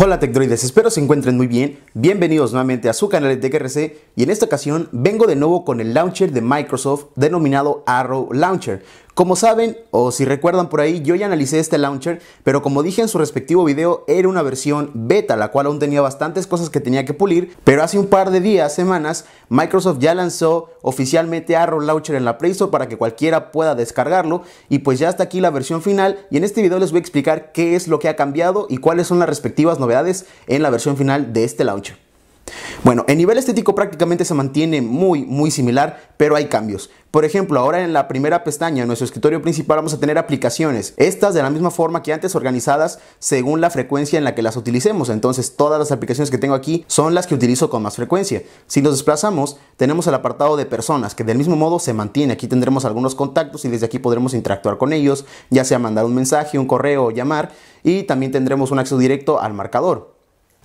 Hola Tecdroides, espero se encuentren muy bien. Bienvenidos nuevamente a su canal de TKRC y en esta ocasión vengo de nuevo con el launcher de Microsoft denominado Arrow Launcher. Como saben, o si recuerdan por ahí, yo ya analicé este launcher, pero como dije en su respectivo video, era una versión beta, la cual aún tenía bastantes cosas que tenía que pulir, pero hace un par de días, semanas, Microsoft ya lanzó oficialmente Arrow Launcher en la Play Store para que cualquiera pueda descargarlo, y pues ya está aquí la versión final, y en este video les voy a explicar qué es lo que ha cambiado y cuáles son las respectivas novedades en la versión final de este launcher. Bueno, el nivel estético prácticamente se mantiene muy, muy similar, pero hay cambios. Por ejemplo, ahora en la primera pestaña, en nuestro escritorio principal, vamos a tener aplicaciones. Estas de la misma forma que antes organizadas según la frecuencia en la que las utilicemos. Entonces, todas las aplicaciones que tengo aquí son las que utilizo con más frecuencia. Si nos desplazamos, tenemos el apartado de personas, que del mismo modo se mantiene. Aquí tendremos algunos contactos y desde aquí podremos interactuar con ellos, ya sea mandar un mensaje, un correo o llamar. Y también tendremos un acceso directo al marcador.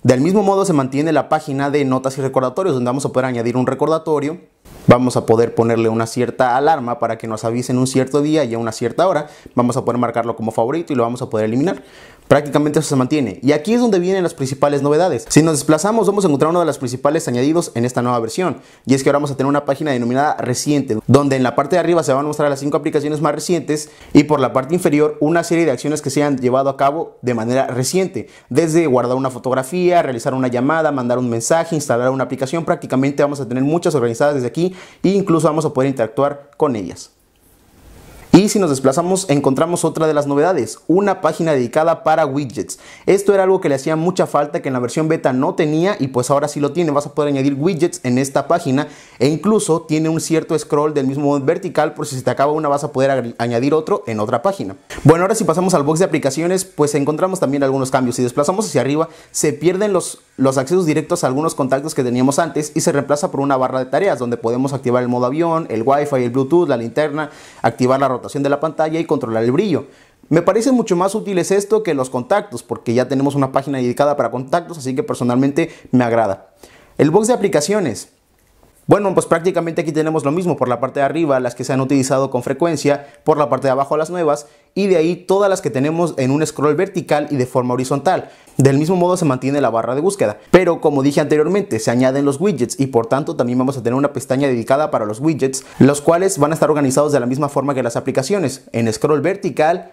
Del mismo modo se mantiene la página de notas y recordatorios donde vamos a poder añadir un recordatorio vamos a poder ponerle una cierta alarma para que nos avisen un cierto día y a una cierta hora. Vamos a poder marcarlo como favorito y lo vamos a poder eliminar. Prácticamente eso se mantiene. Y aquí es donde vienen las principales novedades. Si nos desplazamos vamos a encontrar uno de los principales añadidos en esta nueva versión. Y es que ahora vamos a tener una página denominada reciente, donde en la parte de arriba se van a mostrar las cinco aplicaciones más recientes y por la parte inferior una serie de acciones que se han llevado a cabo de manera reciente. Desde guardar una fotografía, realizar una llamada, mandar un mensaje, instalar una aplicación. Prácticamente vamos a tener muchas organizadas desde aquí aquí e incluso vamos a poder interactuar con ellas. Y si nos desplazamos, encontramos otra de las novedades, una página dedicada para widgets. Esto era algo que le hacía mucha falta, que en la versión beta no tenía y pues ahora sí lo tiene. Vas a poder añadir widgets en esta página e incluso tiene un cierto scroll del mismo vertical, por si se te acaba una vas a poder añadir otro en otra página. Bueno, ahora si pasamos al box de aplicaciones, pues encontramos también algunos cambios. Si desplazamos hacia arriba, se pierden los, los accesos directos a algunos contactos que teníamos antes y se reemplaza por una barra de tareas donde podemos activar el modo avión, el wifi, el bluetooth, la linterna, activar la rotación de la pantalla y controlar el brillo. Me parece mucho más útil es esto que los contactos, porque ya tenemos una página dedicada para contactos, así que personalmente me agrada. El box de aplicaciones. Bueno, pues prácticamente aquí tenemos lo mismo por la parte de arriba, las que se han utilizado con frecuencia, por la parte de abajo las nuevas y de ahí todas las que tenemos en un scroll vertical y de forma horizontal. Del mismo modo se mantiene la barra de búsqueda, pero como dije anteriormente, se añaden los widgets y por tanto también vamos a tener una pestaña dedicada para los widgets, los cuales van a estar organizados de la misma forma que las aplicaciones, en scroll vertical,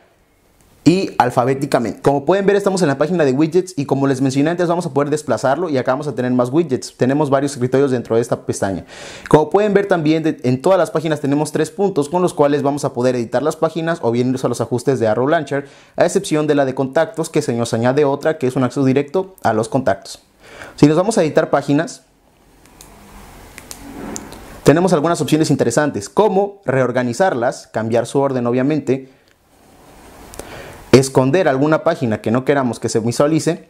y alfabéticamente. Como pueden ver, estamos en la página de widgets y como les mencioné antes, vamos a poder desplazarlo y acá vamos a tener más widgets. Tenemos varios escritorios dentro de esta pestaña. Como pueden ver también, en todas las páginas tenemos tres puntos con los cuales vamos a poder editar las páginas o bien irnos a los ajustes de Arrow Launcher, a excepción de la de contactos que se nos añade otra que es un acceso directo a los contactos. Si nos vamos a editar páginas, tenemos algunas opciones interesantes como reorganizarlas, cambiar su orden obviamente, esconder alguna página que no queramos que se visualice.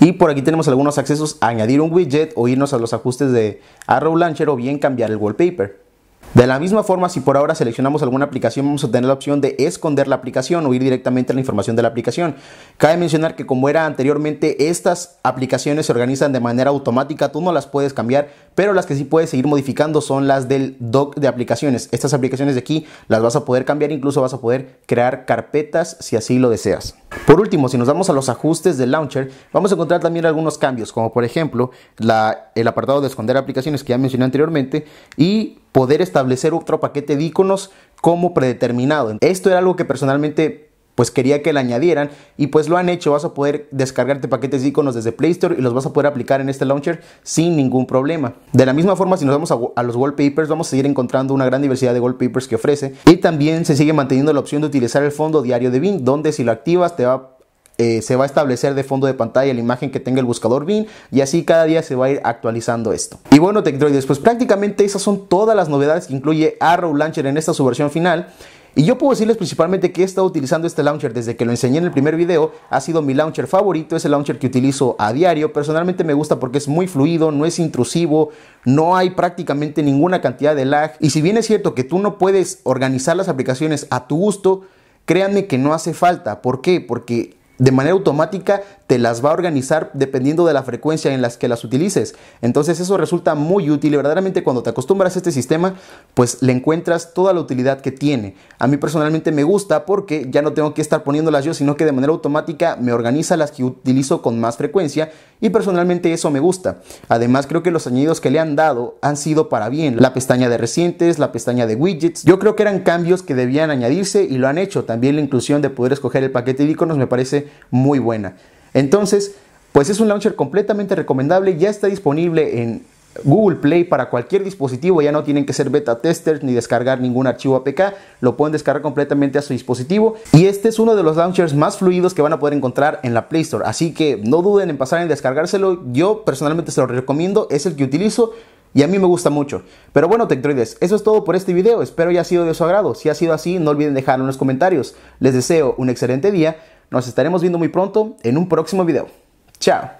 Y por aquí tenemos algunos accesos, añadir un widget o irnos a los ajustes de Arrow Launcher o bien cambiar el wallpaper. De la misma forma, si por ahora seleccionamos alguna aplicación, vamos a tener la opción de esconder la aplicación o ir directamente a la información de la aplicación. Cabe mencionar que como era anteriormente, estas aplicaciones se organizan de manera automática, tú no las puedes cambiar, pero las que sí puedes seguir modificando son las del dock de aplicaciones. Estas aplicaciones de aquí las vas a poder cambiar, incluso vas a poder crear carpetas si así lo deseas. Por último, si nos vamos a los ajustes del launcher, vamos a encontrar también algunos cambios, como por ejemplo el apartado de esconder aplicaciones que ya mencioné anteriormente y poder establecer otro paquete de iconos como predeterminado. Esto era algo que personalmente pues quería que le añadieran y pues lo han hecho, vas a poder descargarte paquetes de iconos desde Play Store y los vas a poder aplicar en este launcher sin ningún problema. De la misma forma, si nos vamos a, los wallpapers, vamos a seguir encontrando una gran diversidad de wallpapers que ofrece y también se sigue manteniendo la opción de utilizar el fondo diario de Bing, donde si lo activas te va eh, se va a establecer de fondo de pantalla la imagen que tenga el buscador Bing y así cada día se va a ir actualizando esto. Y bueno, TechDroid, pues prácticamente esas son todas las novedades que incluye Arrow Launcher en esta su versión final. Y yo puedo decirles principalmente que he estado utilizando este launcher desde que lo enseñé en el primer video. Ha sido mi launcher favorito, es el launcher que utilizo a diario. Personalmente me gusta porque es muy fluido, no es intrusivo, no hay prácticamente ninguna cantidad de lag. Y si bien es cierto que tú no puedes organizar las aplicaciones a tu gusto, créanme que no hace falta. ¿Por qué? Porque de manera automática te las va a organizar dependiendo de la frecuencia en las que las utilices. Entonces eso resulta muy útil y verdaderamente cuando te acostumbras a este sistema, pues le encuentras toda la utilidad que tiene. A mí personalmente me gusta porque ya no tengo que estar poniéndolas yo, sino que de manera automática me organiza las que utilizo con más frecuencia y personalmente eso me gusta. Además creo que los añadidos que le han dado han sido para bien. La pestaña de recientes, la pestaña de widgets, yo creo que eran cambios que debían añadirse y lo han hecho. También la inclusión de poder escoger el paquete de iconos me parece muy buena. Entonces, pues es un launcher completamente recomendable, ya está disponible en Google Play para cualquier dispositivo, ya no tienen que ser beta testers ni descargar ningún archivo APK, lo pueden descargar completamente a su dispositivo y este es uno de los launchers más fluidos que van a poder encontrar en la Play Store, así que no duden en pasar en descargárselo, yo personalmente se lo recomiendo, es el que utilizo y a mí me gusta mucho. Pero bueno, Tectroides, eso es todo por este video, espero haya sido de su agrado, si ha sido así no olviden dejarlo en los comentarios, les deseo un excelente día, nos estaremos viendo muy pronto en un próximo video. Chao.